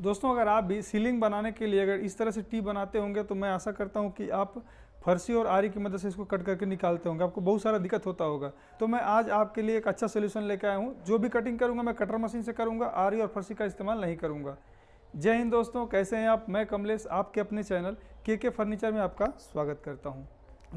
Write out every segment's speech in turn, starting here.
दोस्तों अगर आप भी सीलिंग बनाने के लिए अगर इस तरह से टी बनाते होंगे तो मैं आशा करता हूँ कि आप फरसी और आरी की मदद से इसको कट करके निकालते होंगे आपको बहुत सारा दिक्कत होता होगा तो मैं आज आपके लिए एक अच्छा सोल्यूशन लेकर आया हूँ जो भी कटिंग करूँगा मैं कटर मशीन से करूँगा आरी और फरसी का इस्तेमाल नहीं करूँगा जय हिंद दोस्तों कैसे हैं आप मैं कमलेश आपके अपने चैनल के के फर्नीचर में आपका स्वागत करता हूँ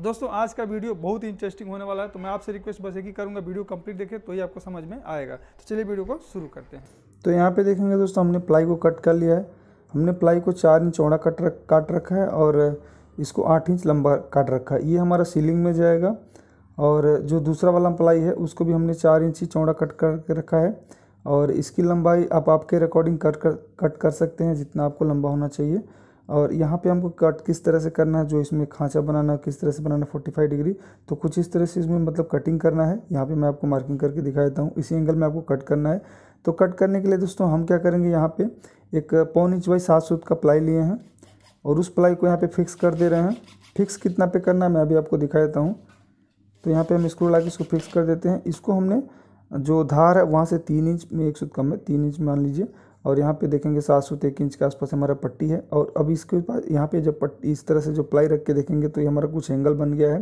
दोस्तों आज का वीडियो बहुत ही इंटरेस्टिंग होने वाला है तो मैं आपसे रिक्वेस्ट बस एक ही करूँगा वीडियो कंप्लीट देखें तो ही आपको समझ में आएगा तो चलिए वीडियो को शुरू करते हैं तो यहाँ पे देखेंगे दोस्तों हमने प्लाई को कट कर लिया है हमने प्लाई को चार इंच चौड़ा कट रख काट रखा है और इसको आठ इंच लंबा काट रखा है ये हमारा सीलिंग में जाएगा और जो दूसरा वाला प्लाई है उसको भी हमने चार इंच ही चौड़ा कट करके रखा है और इसकी लंबाई आप आपके रिकॉर्डिंग कट कर कट कर सकते हैं जितना आपको लंबा होना चाहिए और यहाँ पे हमको कट किस तरह से करना है जो इसमें खांचा बनाना है किस तरह से बनाना है फोर्टी फाइव डिग्री तो कुछ इस तरह से इसमें मतलब कटिंग करना है यहाँ पे मैं आपको मार्किंग करके दिखा देता हूँ इसी एंगल में आपको कट करना है तो कट करने के लिए दोस्तों हम क्या करेंगे यहाँ पे एक पौन इंच बाई सात सूत का प्लाई लिए हैं और उस प्लाई को यहाँ पे फिक्स कर दे रहे हैं फिक्स कितना पे करना है मैं अभी आपको दिखा देता हूँ तो यहाँ पे हम स्क्रू ला के इसको फिक्स कर देते हैं इसको हमने जो धार है वहाँ से तीन इंच में एक सूत कम है तीन इंच मान लीजिए और यहाँ पे देखेंगे सात सूत एक इंच के आसपास हमारा पट्टी है और अब इसके बाद यहाँ पर जब पट्टी इस तरह से जो प्लाई रख के देखेंगे तो ये हमारा कुछ एंगल बन गया है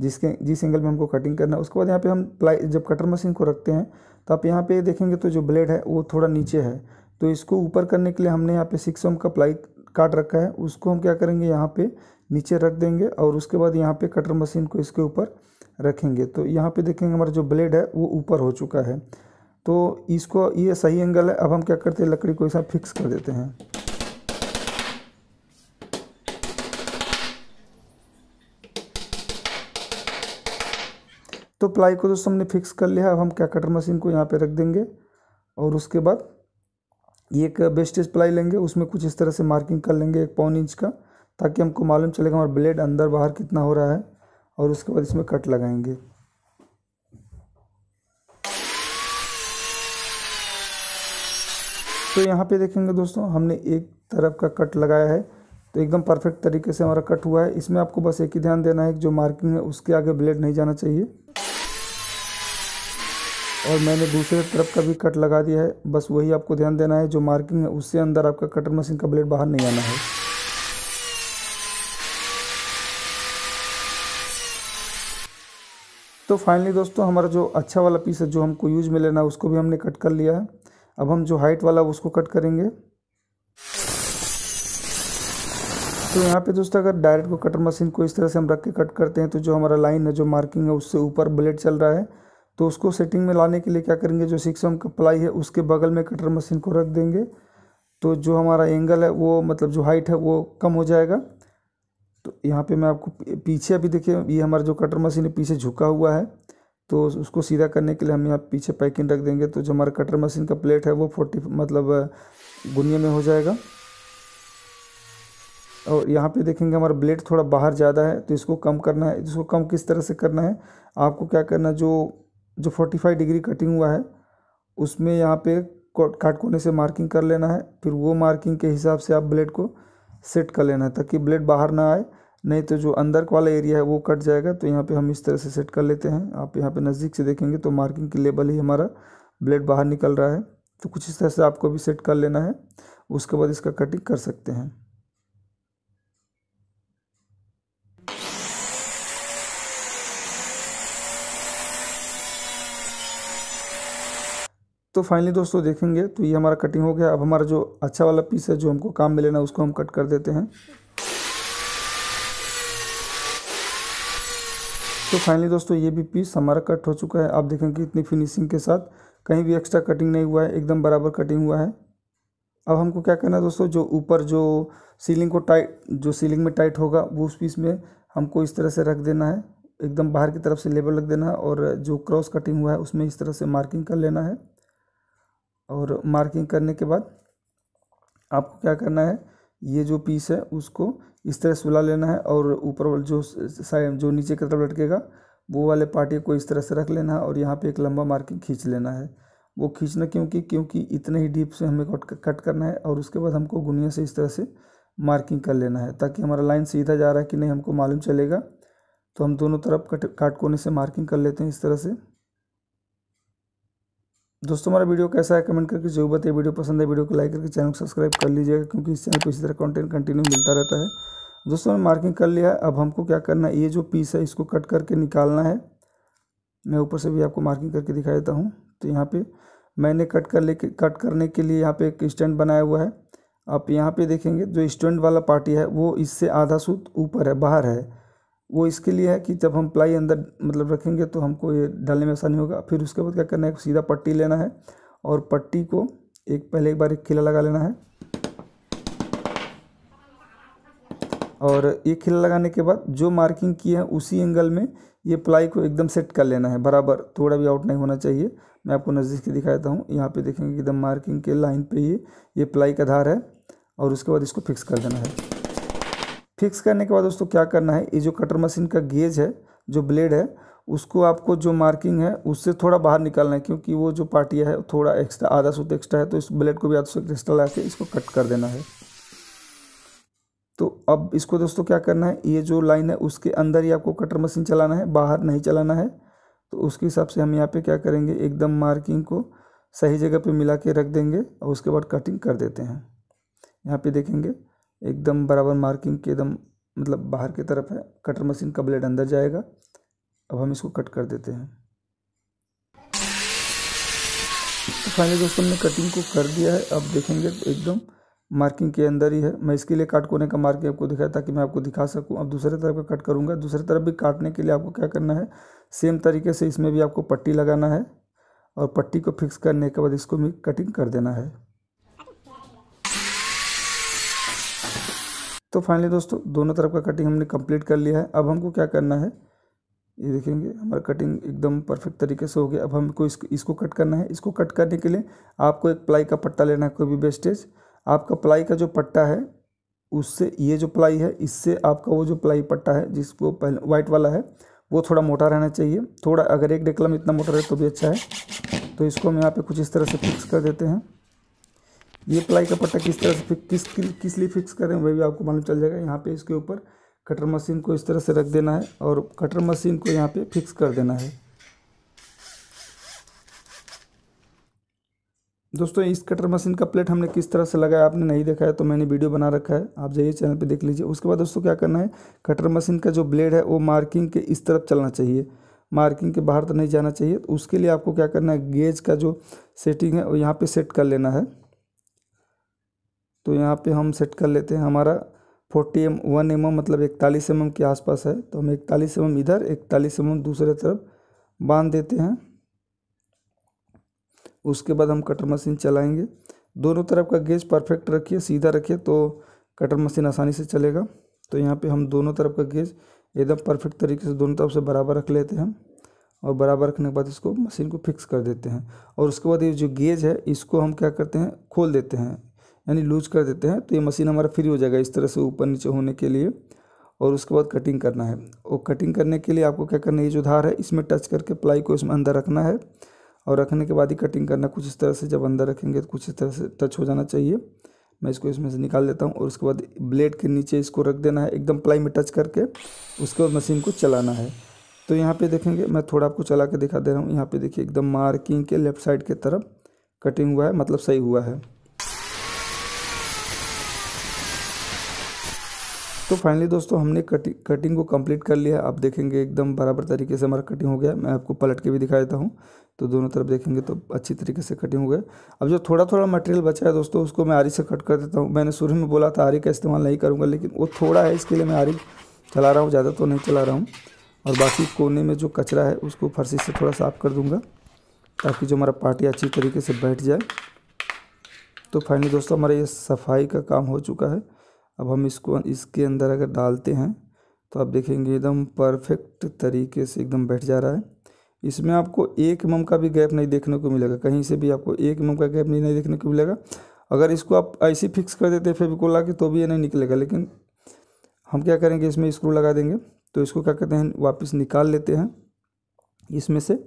जिसके जिस एंगल में हमको कटिंग करना है उसके बाद यहाँ पे हम प्लाई जब कटर मशीन को रखते हैं तो आप यहाँ पे देखेंगे तो जो ब्लेड है वो थोड़ा नीचे है तो इसको ऊपर करने के लिए हमने यहाँ पे सिक्स ओम का प्लाई काट रखा है उसको हम क्या करेंगे यहाँ पे नीचे रख देंगे और उसके बाद यहाँ पे कटर मशीन को इसके ऊपर रखेंगे तो यहाँ पे देखेंगे हमारा जो ब्लेड है वो ऊपर हो चुका है तो इसको ये सही एंगल है अब हम क्या करते हैं लकड़ी को ऐसा फिक्स कर देते हैं तो प्लाई को दोस्तों हमने फिक्स कर लिया अब हम क्या कटर मशीन को यहाँ पे रख देंगे और उसके बाद ये एक बेस्टेज प्लाई लेंगे उसमें कुछ इस तरह से मार्किंग कर लेंगे एक पौन इंच का ताकि हमको मालूम चलेगा हमारा ब्लेड अंदर बाहर कितना हो रहा है और उसके बाद इसमें कट लगाएंगे तो यहाँ पे देखेंगे दोस्तों हमने एक तरफ का कट लगाया है तो एकदम परफेक्ट तरीके से हमारा कट हुआ है इसमें आपको बस एक ही ध्यान देना है कि जो मार्किंग है उसके आगे ब्लेड नहीं जाना चाहिए और मैंने दूसरे तरफ का भी कट लगा दिया है बस वही आपको ध्यान देना है जो मार्किंग है उससे अंदर आपका कटर मशीन का ब्लेड बाहर नहीं आना है तो फाइनली दोस्तों हमारा जो अच्छा वाला पीस है जो हमको यूज में लेना है उसको भी हमने कट कर लिया है अब हम जो हाइट वाला उसको कट करेंगे तो यहाँ पे दोस्तों अगर डायरेक्ट को कटर मशीन को इस तरह से हम रख के कट करते हैं तो जो हमारा लाइन है जो मार्किंग है उससे ऊपर ब्लेड चल रहा है तो उसको सेटिंग में लाने के लिए क्या करेंगे जो सिक्स एम का प्लाई है उसके बगल में कटर मशीन को रख देंगे तो जो हमारा एंगल है वो मतलब जो हाइट है वो कम हो जाएगा तो यहाँ पे मैं आपको पीछे अभी देखिए ये हमारा जो कटर मशीन है पीछे झुका हुआ है तो उसको सीधा करने के लिए हम यहाँ पीछे पैकिंग रख देंगे तो जो हमारा कटर मशीन का प्लेट है वो फोर्टी मतलब गुनिया में हो जाएगा और यहाँ पे देखेंगे हमारा ब्लेड थोड़ा बाहर ज़्यादा है तो इसको कम करना है इसको कम किस तरह से करना है आपको क्या करना जो जो 45 डिग्री कटिंग हुआ है उसमें यहाँ पे काट कोने से मार्किंग कर लेना है फिर वो मार्किंग के हिसाब से आप ब्लेड को सेट कर लेना है ताकि ब्लेड बाहर ना आए नहीं तो जो अंदर वाला एरिया है वो कट जाएगा तो यहाँ पे हम इस तरह से सेट कर लेते हैं आप यहाँ पे नज़दीक से देखेंगे तो मार्किंग की लेबल ही हमारा ब्लेड बाहर निकल रहा है तो कुछ इस तरह से आपको भी सेट कर लेना है उसके बाद इसका कटिंग कर सकते हैं तो फाइनली दोस्तों देखेंगे तो ये हमारा कटिंग हो गया अब हमारा जो अच्छा वाला पीस है जो हमको काम में लेना है उसको हम कट कर देते हैं तो फाइनली दोस्तों ये भी पीस हमारा कट हो चुका है आप देखेंगे इतनी फिनिशिंग के साथ कहीं भी एक्स्ट्रा कटिंग नहीं हुआ है एकदम बराबर कटिंग हुआ है अब हमको क्या करना है दोस्तों जो ऊपर जो सीलिंग को टाइट जो सीलिंग में टाइट होगा वो उस पीस में हमको इस तरह से रख देना है एकदम बाहर की तरफ से लेबर लग देना है और जो क्रॉस कटिंग हुआ है उसमें इस तरह से मार्किंग कर लेना है और मार्किंग करने के बाद आपको क्या करना है ये जो पीस है उसको इस तरह सुला लेना है और ऊपर जो साइड जो नीचे की तरफ लटकेगा वो वाले पार्टी को इस तरह से रख लेना है और यहाँ पे एक लंबा मार्किंग खींच लेना है वो खींचना क्योंकि क्योंकि इतने ही डीप से हमें कट कट करना है और उसके बाद हमको गुनिया से इस तरह से मार्किंग कर लेना है ताकि हमारा लाइन सीधा जा रहा है कि नहीं हमको मालूम चलेगा तो हम दोनों तरफ कट काट कोने से मार्किंग कर लेते हैं इस तरह से दोस्तों हमारा वीडियो कैसा है कमेंट करके जरूर बताइए वीडियो पसंद है वीडियो को लाइक करके चैनल को सब्सक्राइब कर लीजिएगा क्योंकि इस चैनल को इसी तरह कंटेंट कंटिन्यू मिलता रहता है दोस्तों हमने मार्किंग कर लिया है अब हमको क्या करना है ये जो पीस है इसको कट करके निकालना है मैं ऊपर से भी आपको मार्किंग करके दिखा देता हूँ तो यहाँ पर मैंने कट कर ले कट करने के लिए यहाँ पर एक स्टैंड बनाया हुआ है आप यहाँ पर देखेंगे जो स्टैंड वाला पार्टी है वो इससे आधा सूत ऊपर है बाहर है वो इसके लिए है कि जब हम प्लाई अंदर मतलब रखेंगे तो हमको ये डालने में आसानी होगा फिर उसके बाद क्या करना है सीधा पट्टी लेना है और पट्टी को एक पहले एक बार एक खिला लगा लेना है और ये खिला लगाने के बाद जो मार्किंग की है उसी एंगल में ये प्लाई को एकदम सेट कर लेना है बराबर थोड़ा भी आउट नहीं होना चाहिए मैं आपको नज़दीक से दिखा देता हूँ यहाँ पे देखेंगे एकदम मार्किंग के लाइन पे ये ये प्लाई का धार है और उसके बाद इसको फिक्स कर देना है फिक्स करने के बाद दोस्तों क्या करना है ये जो कटर मशीन का गेज है जो ब्लेड है उसको आपको जो मार्किंग है उससे थोड़ा बाहर निकालना है क्योंकि वो जो पार्टिया है थोड़ा एक्स्ट्रा आधा सूत तो एक्स्ट्रा है तो इस ब्लेड को भी आधा सूत एक्स्ट्रा ला के इसको कट कर देना है तो अब इसको दोस्तों क्या करना है ये जो लाइन है उसके अंदर ही आपको कटर मशीन चलाना है बाहर नहीं चलाना है तो उसके हिसाब से हम यहाँ पे क्या करेंगे एकदम मार्किंग को सही जगह पे मिला के रख देंगे और उसके बाद कटिंग कर देते हैं यहाँ पे देखेंगे एकदम बराबर मार्किंग के एकदम मतलब बाहर की तरफ है कटर मशीन का ब्लेड अंदर जाएगा अब हम इसको कट कर देते हैं तो फाइनली दोस्तों हमने कटिंग को कर दिया है अब देखेंगे तो एकदम मार्किंग के अंदर ही है मैं इसके लिए काट कोने का मार्किंग आपको दिखाया ताकि मैं आपको दिखा सकूं अब दूसरे तरफ का कट करूंगा दूसरे तरफ भी काटने के लिए आपको क्या करना है सेम तरीके से इसमें भी आपको पट्टी लगाना है और पट्टी को फिक्स करने के बाद इसको भी कटिंग कर देना है तो फाइनली दोस्तों दोनों तरफ का कटिंग हमने कंप्लीट कर लिया है अब हमको क्या करना है ये देखेंगे हमारा कटिंग एकदम परफेक्ट तरीके से हो गया अब हमको इसको इसको कट करना है इसको कट करने के लिए आपको एक प्लाई का पट्टा लेना है कोई भी बेस्टेज आपका प्लाई का जो पट्टा है उससे ये जो प्लाई है इससे आपका वो जो प्लाई पट्टा है जिसको पहले वाइट वाला है वो थोड़ा मोटा रहना चाहिए थोड़ा अगर एक डेकलम इतना मोटा रहे तो भी अच्छा है तो इसको हम यहाँ पे कुछ इस तरह से फिक्स कर देते हैं ये प्लाई का पट्टा किस तरह से किस किस लिए फिक्स करें वह भी आपको मालूम चल जाएगा यहाँ पे इसके ऊपर कटर मशीन को इस तरह से रख देना है और कटर मशीन को यहाँ पे फिक्स कर देना है दोस्तों इस कटर मशीन का प्लेट हमने किस तरह से लगाया आपने नहीं देखा है तो मैंने वीडियो बना रखा है आप जाइए चैनल पे देख लीजिए उसके बाद दोस्तों क्या करना है कटर मशीन का जो ब्लेड है वो मार्किंग के इस तरफ चलना चाहिए मार्किंग के बाहर तो नहीं जाना चाहिए तो उसके लिए आपको क्या करना है गेज का जो सेटिंग है वो यहाँ पे सेट कर लेना है तो यहाँ पे हम सेट कर लेते हैं हमारा फोर्टी एम वन एम मतलब इकतालीस एम के आसपास है तो हम इकतालीस एम इधर इकतालीस एम दूसरे तरफ बांध देते हैं उसके बाद हम कटर मशीन चलाएंगे दोनों तरफ का गेज परफेक्ट रखिए सीधा रखिए तो कटर मशीन आसानी से चलेगा तो यहाँ पे हम दोनों तरफ का गेज एकदम परफेक्ट तरीके से दोनों तरफ से बराबर रख लेते हैं और बराबर रखने के बाद इसको मशीन को फिक्स कर देते हैं और उसके बाद ये जो गेज है इसको हम क्या करते हैं खोल देते हैं यानी लूज कर देते हैं तो ये मशीन हमारा फ्री हो जाएगा इस तरह से ऊपर नीचे होने के लिए और उसके बाद कटिंग करना है और कटिंग करने के लिए आपको क्या करना है ये जो धार है इसमें टच करके प्लाई को इसमें अंदर रखना है और रखने के बाद ही कटिंग करना कुछ इस तरह से जब अंदर रखेंगे तो कुछ इस तरह से टच हो जाना चाहिए मैं इसको इसमें से निकाल देता हूँ और उसके बाद ब्लेड के नीचे इसको रख देना है एकदम प्लाई में टच करके उसके बाद मशीन को चलाना है तो यहाँ पे देखेंगे मैं थोड़ा आपको चला के दिखा दे रहा हूँ यहाँ पे देखिए एकदम मार्किंग के लेफ्ट साइड के तरफ कटिंग हुआ है मतलब सही हुआ है तो फाइनली दोस्तों हमने कटिंग कटिंग को कंप्लीट कर लिया आप देखेंगे एकदम बराबर तरीके से हमारा कटिंग हो गया मैं आपको पलट के भी दिखा देता हूँ तो दोनों तरफ देखेंगे तो अच्छी तरीके से कटिंग हो गया अब जो थोड़ा थोड़ा मटेरियल बचा है दोस्तों उसको मैं आरी से कट कर देता हूँ मैंने शुरू में बोला था आरी का इस्तेमाल नहीं करूँगा लेकिन वो थोड़ा है इसके लिए मैं आरी चला रहा हूँ ज़्यादा तो नहीं चला रहा हूँ और बाकी कोने में जो कचरा है उसको फर्सी से थोड़ा साफ कर दूँगा ताकि जो हमारा पार्टी अच्छी तरीके से बैठ जाए तो फाइनली दोस्तों हमारा ये सफाई का काम हो चुका है अब हम इसको इसके अंदर अगर डालते हैं तो आप देखेंगे एकदम परफेक्ट तरीके से एकदम बैठ जा रहा है इसमें आपको एक एम का भी गैप नहीं देखने को मिलेगा कहीं से भी आपको एक एम का गैप नहीं, देखने को मिलेगा अगर इसको आप ऐसे फिक्स कर देते फेविकोल ला के तो भी ये नहीं निकलेगा लेकिन हम क्या करेंगे इसमें स्क्रू लगा देंगे तो इसको क्या कहते हैं वापस निकाल लेते हैं इसमें से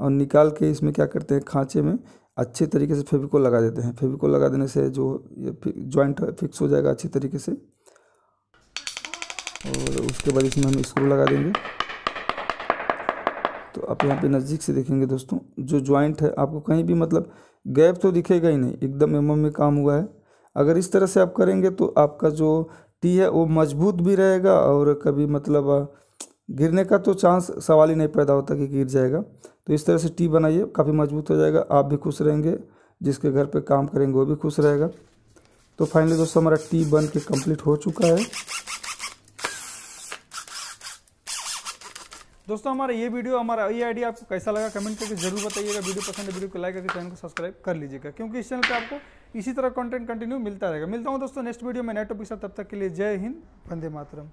और निकाल के इसमें क्या करते हैं खाँचे में अच्छे तरीके से फेविकोल लगा देते हैं फेविकोल लगा देने से जो ये ज्वाइंट फिक्स हो जाएगा अच्छे तरीके से और उसके बाद इसमें हम स्क्रू लगा देंगे तो आप यहाँ पे नज़दीक से देखेंगे दोस्तों जो ज्वाइंट है आपको कहीं भी मतलब गैप तो दिखेगा ही नहीं एकदम एम MMM में काम हुआ है अगर इस तरह से आप करेंगे तो आपका जो टी है वो मजबूत भी रहेगा और कभी मतलब गिरने का तो चांस सवाल ही नहीं पैदा होता कि गिर जाएगा तो इस तरह से टी बनाइए काफ़ी मजबूत हो जाएगा आप भी खुश रहेंगे जिसके घर पे काम करेंगे वो भी खुश रहेगा तो फाइनली दोस्तों हमारा टी बन के कम्प्लीट हो चुका है दोस्तों हमारा ये वीडियो हमारा ये आइडिया आपको कैसा लगा कमेंट करके जरूर बताइएगा वीडियो पसंद है वीडियो को लाइक करके चैनल को सब्सक्राइब कर लीजिएगा क्योंकि इस चैनल पर आपको इसी तरह कंटेंट कंटिन्यू मिलता रहेगा मिलता हूँ दोस्तों नेक्स्ट वीडियो में नेटवर्क तब तक के लिए जय हिंद वंदे मातरम